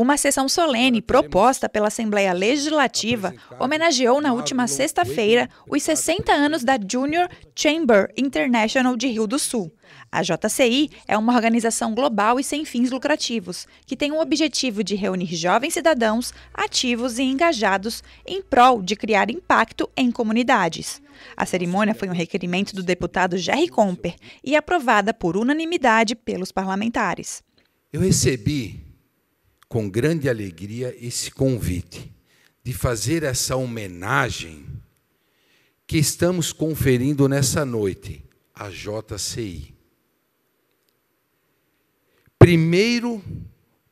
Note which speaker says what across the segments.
Speaker 1: Uma sessão solene proposta pela Assembleia Legislativa homenageou na última sexta-feira os 60 anos da Junior Chamber International de Rio do Sul. A JCI é uma organização global e sem fins lucrativos, que tem o objetivo de reunir jovens cidadãos ativos e engajados em prol de criar impacto em comunidades. A cerimônia foi um requerimento do deputado Jerry Comper e aprovada por unanimidade pelos parlamentares.
Speaker 2: Eu recebi com grande alegria esse convite de fazer essa homenagem que estamos conferindo nessa noite à JCI. Primeiro,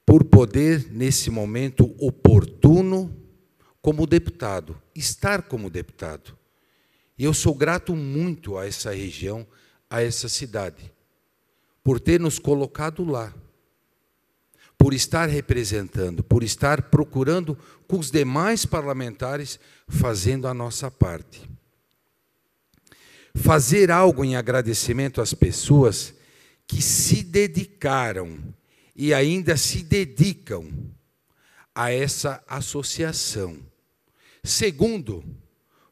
Speaker 2: por poder, nesse momento oportuno, como deputado, estar como deputado. E eu sou grato muito a essa região, a essa cidade, por ter nos colocado lá por estar representando, por estar procurando com os demais parlamentares fazendo a nossa parte. Fazer algo em agradecimento às pessoas que se dedicaram e ainda se dedicam a essa associação. Segundo,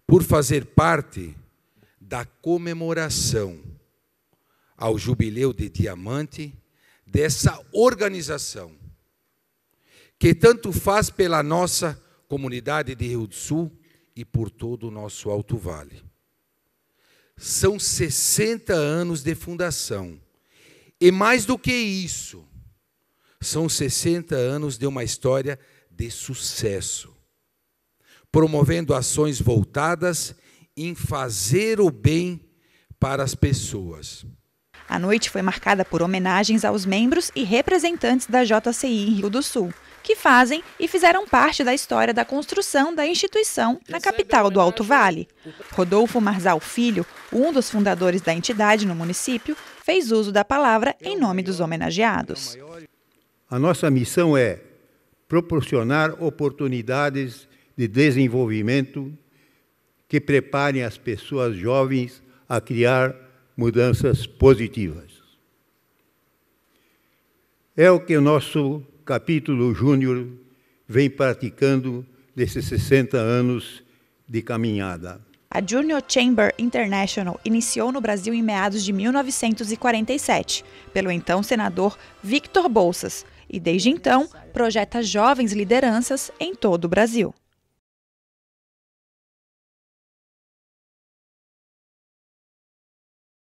Speaker 2: por fazer parte da comemoração ao jubileu de diamante dessa organização, que tanto faz pela nossa comunidade de Rio do Sul e por todo o nosso Alto Vale. São 60 anos de fundação. E mais do que isso, são 60 anos de uma história de sucesso, promovendo ações voltadas em fazer o bem para as pessoas.
Speaker 1: A noite foi marcada por homenagens aos membros e representantes da JCI em Rio do Sul, que fazem e fizeram parte da história da construção da instituição na capital do Alto Vale. Rodolfo Marzal Filho, um dos fundadores da entidade no município, fez uso da palavra em nome dos homenageados.
Speaker 3: A nossa missão é proporcionar oportunidades de desenvolvimento que preparem as pessoas jovens a criar mudanças positivas. É o que o nosso capítulo júnior vem praticando nesses 60 anos de caminhada.
Speaker 1: A Junior Chamber International iniciou no Brasil em meados de 1947, pelo então senador Victor Bolsas, e desde então projeta jovens lideranças em todo o Brasil.